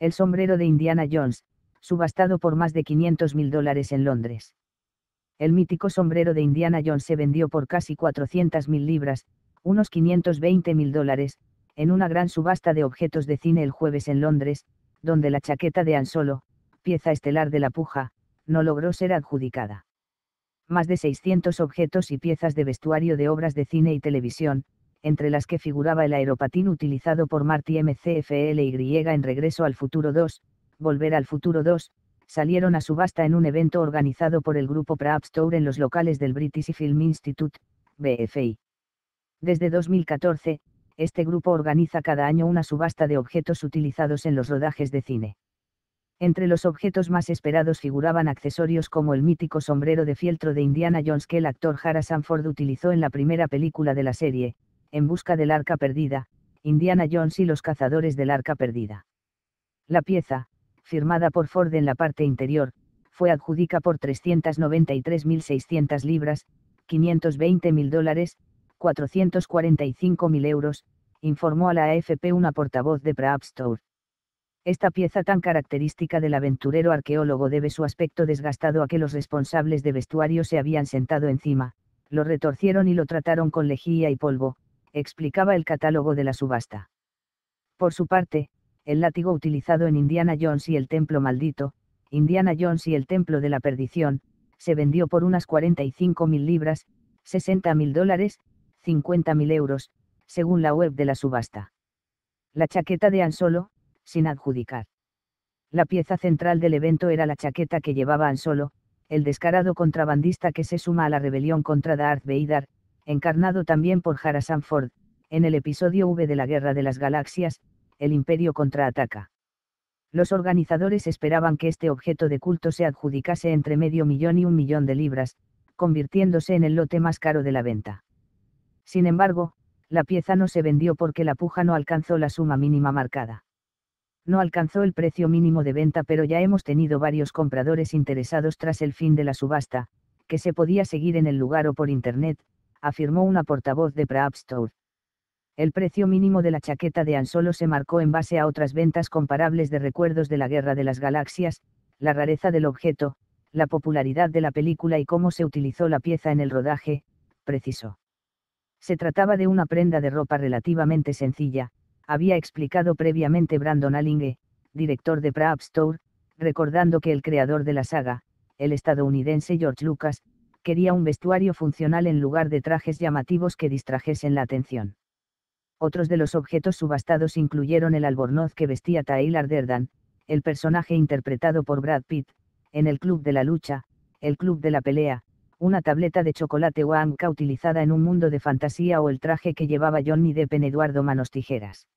El sombrero de Indiana Jones, subastado por más de 500 mil dólares en Londres. El mítico sombrero de Indiana Jones se vendió por casi 400 mil libras, unos 520 mil dólares, en una gran subasta de objetos de cine el jueves en Londres, donde la chaqueta de Ansolo, pieza estelar de la puja, no logró ser adjudicada. Más de 600 objetos y piezas de vestuario de obras de cine y televisión, entre las que figuraba el aeropatín utilizado por Marty MCFLY en Regreso al Futuro 2, Volver al Futuro 2, salieron a subasta en un evento organizado por el grupo Prop Store en los locales del British Film Institute, BFI. Desde 2014, este grupo organiza cada año una subasta de objetos utilizados en los rodajes de cine. Entre los objetos más esperados figuraban accesorios como el mítico sombrero de fieltro de Indiana Jones que el actor Harrison Ford utilizó en la primera película de la serie, en busca del arca perdida, Indiana Jones y los cazadores del arca perdida. La pieza, firmada por Ford en la parte interior, fue adjudica por 393.600 libras, 520.000 dólares, 445.000 euros, informó a la AFP una portavoz de Store. Esta pieza tan característica del aventurero arqueólogo debe su aspecto desgastado a que los responsables de vestuario se habían sentado encima, lo retorcieron y lo trataron con lejía y polvo, explicaba el catálogo de la subasta. Por su parte, el látigo utilizado en Indiana Jones y el Templo Maldito, Indiana Jones y el Templo de la Perdición, se vendió por unas 45.000 libras, 60.000 dólares, 50.000 euros, según la web de la subasta. La chaqueta de Ansolo, sin adjudicar. La pieza central del evento era la chaqueta que llevaba Ansolo, el descarado contrabandista que se suma a la rebelión contra Darth Vader, encarnado también por Harrison Ford, en el episodio V de la Guerra de las Galaxias, el Imperio contraataca. Los organizadores esperaban que este objeto de culto se adjudicase entre medio millón y un millón de libras, convirtiéndose en el lote más caro de la venta. Sin embargo, la pieza no se vendió porque la puja no alcanzó la suma mínima marcada. No alcanzó el precio mínimo de venta, pero ya hemos tenido varios compradores interesados tras el fin de la subasta, que se podía seguir en el lugar o por internet, afirmó una portavoz de Pre-App Store. El precio mínimo de la chaqueta de Solo se marcó en base a otras ventas comparables de recuerdos de la Guerra de las Galaxias, la rareza del objeto, la popularidad de la película y cómo se utilizó la pieza en el rodaje, precisó. Se trataba de una prenda de ropa relativamente sencilla, había explicado previamente Brandon Allinge, director de Pre-App Store, recordando que el creador de la saga, el estadounidense George Lucas, quería un vestuario funcional en lugar de trajes llamativos que distrajesen la atención. Otros de los objetos subastados incluyeron el albornoz que vestía Taylor Derdan, el personaje interpretado por Brad Pitt, en el Club de la Lucha, el Club de la Pelea, una tableta de chocolate o utilizada en un mundo de fantasía o el traje que llevaba Johnny Depp en Eduardo Manos Tijeras.